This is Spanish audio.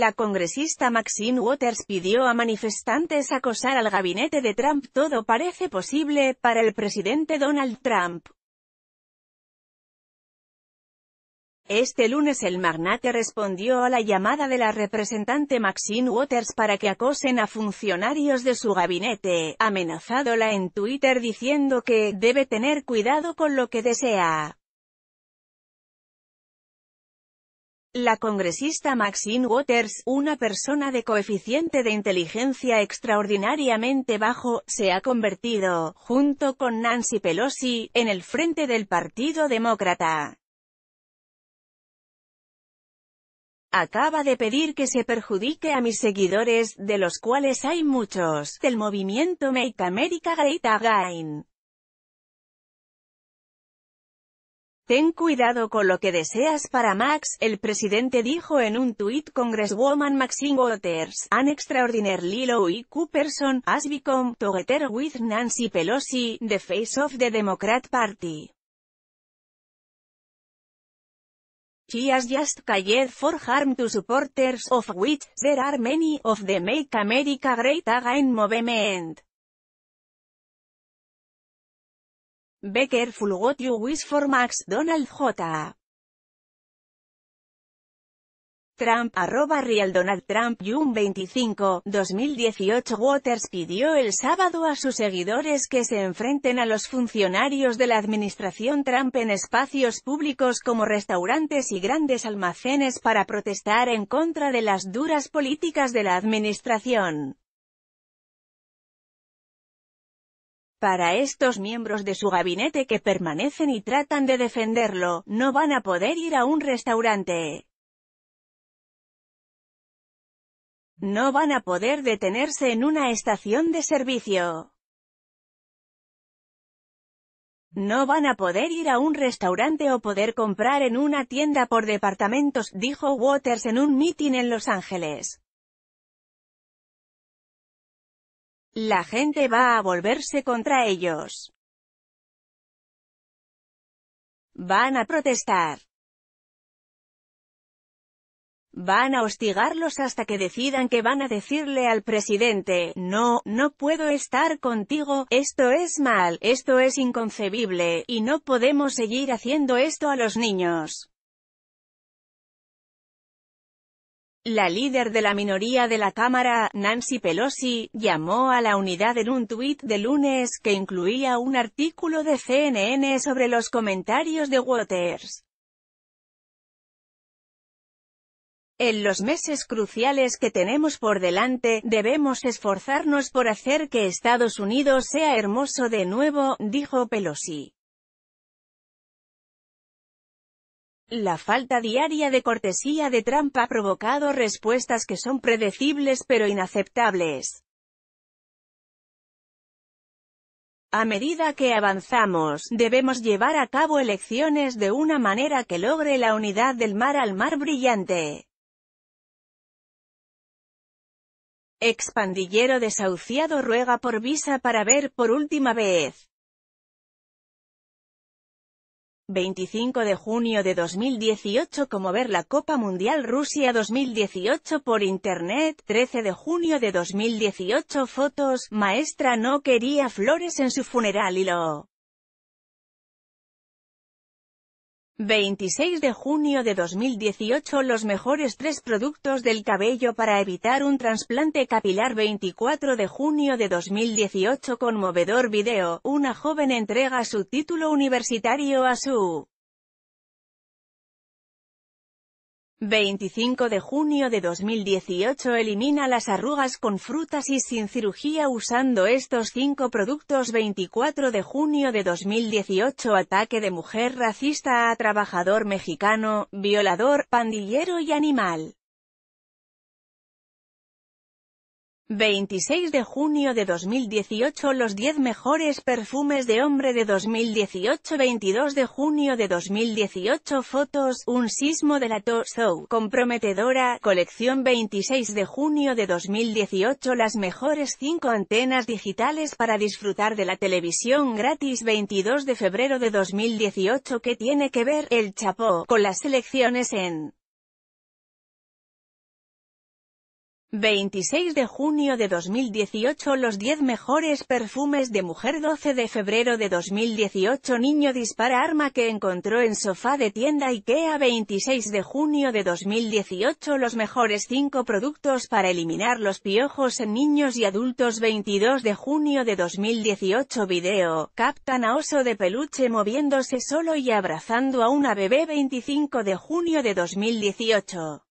la congresista Maxine Waters pidió a manifestantes acosar al gabinete de Trump. Todo parece posible, para el presidente Donald Trump. Este lunes el magnate respondió a la llamada de la representante Maxine Waters para que acosen a funcionarios de su gabinete, amenazándola en Twitter diciendo que «debe tener cuidado con lo que desea». La congresista Maxine Waters, una persona de coeficiente de inteligencia extraordinariamente bajo, se ha convertido, junto con Nancy Pelosi, en el frente del Partido Demócrata. Acaba de pedir que se perjudique a mis seguidores, de los cuales hay muchos, del movimiento Make America Great Again. Ten cuidado con lo que deseas para Max, el presidente dijo en un tuit Congresswoman Maxine Waters, an extraordinary low y person, has become, together with Nancy Pelosi, the face of the Democrat Party. She has just called for harm to supporters of which, there are many, of the Make America Great Again movement. Be careful what you wish for Max Donald J. Trump, arroba Real Donald Trump, June 25, 2018 Waters pidió el sábado a sus seguidores que se enfrenten a los funcionarios de la administración Trump en espacios públicos como restaurantes y grandes almacenes para protestar en contra de las duras políticas de la administración. Para estos miembros de su gabinete que permanecen y tratan de defenderlo, no van a poder ir a un restaurante. No van a poder detenerse en una estación de servicio. No van a poder ir a un restaurante o poder comprar en una tienda por departamentos, dijo Waters en un mitin en Los Ángeles. La gente va a volverse contra ellos. Van a protestar. Van a hostigarlos hasta que decidan que van a decirle al presidente, no, no puedo estar contigo, esto es mal, esto es inconcebible, y no podemos seguir haciendo esto a los niños. La líder de la minoría de la Cámara, Nancy Pelosi, llamó a la unidad en un tuit de lunes que incluía un artículo de CNN sobre los comentarios de Waters. En los meses cruciales que tenemos por delante, debemos esforzarnos por hacer que Estados Unidos sea hermoso de nuevo, dijo Pelosi. La falta diaria de cortesía de Trump ha provocado respuestas que son predecibles pero inaceptables. A medida que avanzamos, debemos llevar a cabo elecciones de una manera que logre la unidad del mar al mar brillante. Expandillero desahuciado ruega por visa para ver por última vez. 25 de junio de 2018 como ver la Copa Mundial Rusia 2018 por Internet, 13 de junio de 2018 fotos, maestra no quería flores en su funeral y lo 26 de junio de 2018 Los mejores tres productos del cabello para evitar un trasplante capilar 24 de junio de 2018 Conmovedor video, una joven entrega su título universitario a su 25 de junio de 2018 Elimina las arrugas con frutas y sin cirugía usando estos cinco productos 24 de junio de 2018 Ataque de mujer racista a trabajador mexicano, violador, pandillero y animal 26 de junio de 2018 Los 10 mejores perfumes de hombre de 2018 22 de junio de 2018 Fotos, un sismo de la Show, comprometedora, colección 26 de junio de 2018 Las mejores 5 antenas digitales para disfrutar de la televisión gratis 22 de febrero de 2018 ¿Qué tiene que ver, el chapó, con las elecciones en... 26 de junio de 2018 Los 10 mejores perfumes de mujer 12 de febrero de 2018 Niño dispara arma que encontró en sofá de tienda IKEA 26 de junio de 2018 Los mejores 5 productos para eliminar los piojos en niños y adultos 22 de junio de 2018 Video, captan a oso de peluche moviéndose solo y abrazando a una bebé 25 de junio de 2018